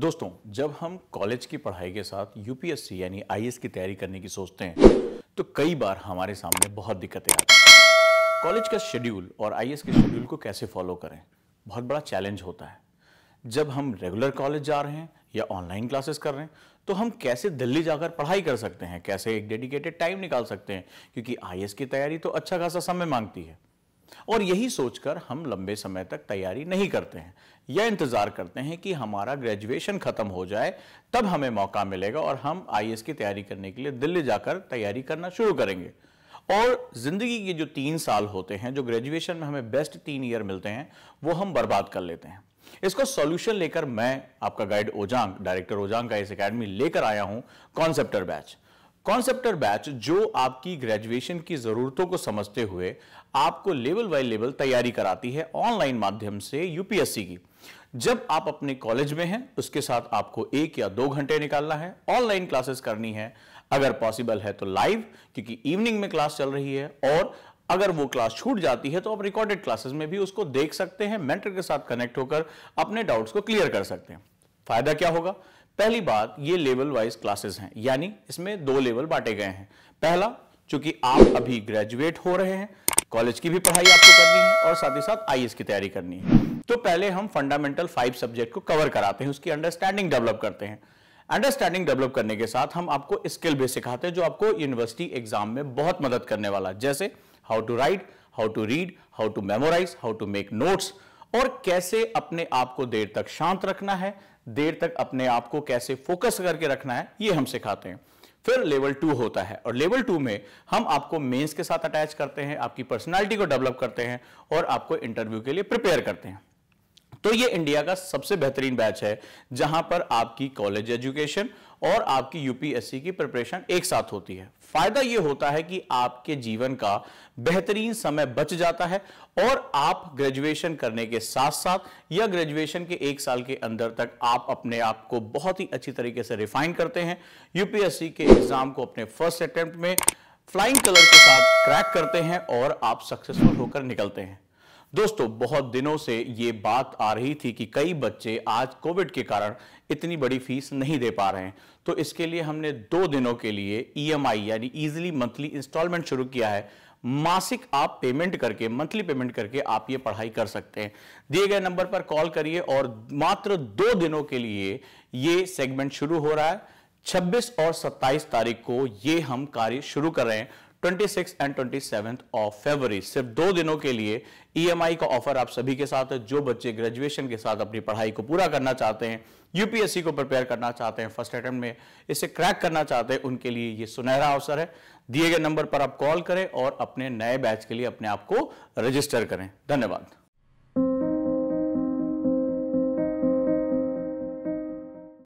दोस्तों जब हम कॉलेज की पढ़ाई के साथ यूपीएससी यानी आईएएस की तैयारी करने की सोचते हैं तो कई बार हमारे सामने बहुत दिक्कतें आती हैं कॉलेज का शेड्यूल और आईएएस के शेड्यूल को कैसे फॉलो करें बहुत बड़ा चैलेंज होता है जब हम रेगुलर कॉलेज जा रहे हैं या ऑनलाइन क्लासेस कर रहे हैं तो हम कैसे दिल्ली जाकर पढ़ाई कर सकते हैं कैसे एक डेडिकेटेड टाइम निकाल सकते हैं क्योंकि आई की तैयारी तो अच्छा खासा समय मांगती है और यही सोचकर हम लंबे समय तक तैयारी नहीं करते हैं यह इंतज़ार करते हैं कि हमारा ग्रेजुएशन ख़त्म हो जाए तब हमें मौका मिलेगा और हम आई की तैयारी करने के लिए दिल्ली जाकर तैयारी करना शुरू करेंगे और ज़िंदगी के जो तीन साल होते हैं जो ग्रेजुएशन में हमें बेस्ट तीन ईयर मिलते हैं वो हम बर्बाद कर लेते हैं इसको सॉल्यूशन लेकर मैं आपका गाइड ओजांग डायरेक्टर ओजांग का इस अकेडमी लेकर आया हूं कॉन्सेप्टर बैच कॉन्सेप्टर बैच जो आपकी ग्रेजुएशन की ज़रूरतों को समझते हुए आपको लेवल बाय लेवल तैयारी कराती है ऑनलाइन माध्यम से यूपीएससी की जब आप अपने कॉलेज में हैं उसके साथ आपको एक या दो घंटे निकालना है ऑनलाइन क्लासेस करनी है अगर पॉसिबल है तो लाइव क्योंकि इवनिंग में क्लास चल रही है और अगर वो क्लास छूट जाती है तो आप रिकॉर्डेड क्लासेस में भी उसको देख सकते हैं मेंटर के साथ कनेक्ट होकर अपने डाउट्स को क्लियर कर सकते हैं फायदा क्या होगा पहली बात ये लेवल वाइज क्लासेस हैं यानी इसमें दो लेवल बांटे गए हैं पहला चूंकि आप अभी ग्रेजुएट हो रहे हैं कॉलेज की भी पढ़ाई आपको करनी है और साथ ही साथ आई की तैयारी करनी है तो पहले हम फंडामेंटल फाइव सब्जेक्ट को कवर कराते हैं उसकी अंडरस्टैंडिंग डेवलप करते हैं अंडरस्टैंडिंग डेवलप करने के साथ हम आपको स्किल भी सिखाते हैं जो आपको यूनिवर्सिटी एग्जाम में बहुत मदद करने वाला जैसे how to write how to read how to memorise how to make notes और कैसे अपने आप को देर तक शांत रखना है देर तक अपने आप को कैसे फोकस करके रखना है ये हम सिखाते हैं फिर लेवल टू होता है और लेवल टू में हम आपको मेंस के साथ अटैच करते हैं आपकी पर्सनालिटी को डेवलप करते हैं और आपको इंटरव्यू के लिए प्रिपेयर करते हैं तो ये इंडिया का सबसे बेहतरीन बैच है जहां पर आपकी कॉलेज एजुकेशन और आपकी यूपीएससी की प्रिपरेशन एक साथ होती है फायदा यह होता है कि आपके जीवन का बेहतरीन समय बच जाता है और आप ग्रेजुएशन करने के साथ साथ या ग्रेजुएशन के एक साल के अंदर तक आप अपने आप को बहुत ही अच्छी तरीके से रिफाइन करते हैं यूपीएससी के एग्जाम को अपने फर्स्ट अटेम्प्ट में फ्लाइंग कलर के साथ क्रैक करते हैं और आप सक्सेसफुल होकर निकलते हैं दोस्तों बहुत दिनों से ये बात आ रही थी कि कई बच्चे आज कोविड के कारण इतनी बड़ी फीस नहीं दे पा रहे हैं तो इसके लिए हमने दो दिनों के लिए ईएमआई e यानी इजिली मंथली इंस्टॉलमेंट शुरू किया है मासिक आप पेमेंट करके मंथली पेमेंट करके आप ये पढ़ाई कर सकते हैं दिए गए नंबर पर कॉल करिए और मात्र दो दिनों के लिए ये सेगमेंट शुरू हो रहा है 26 और 27 तारीख को ये हम कार्य शुरू कर रहे हैं 26 एंड 27 ऑफ फरवरी सिर्फ दो दिनों के लिए ईएमआई e का ऑफर आप सभी के साथ है जो बच्चे ग्रेजुएशन के साथ अपनी पढ़ाई को पूरा करना चाहते हैं यूपीएससी को प्रिपेयर करना चाहते हैं फर्स्ट अटेम्प्ट में इसे क्रैक करना चाहते हैं उनके लिए ये सुनहरा अवसर है दिए गए नंबर पर आप कॉल करें और अपने नए बैच के लिए अपने आप को रजिस्टर करें धन्यवाद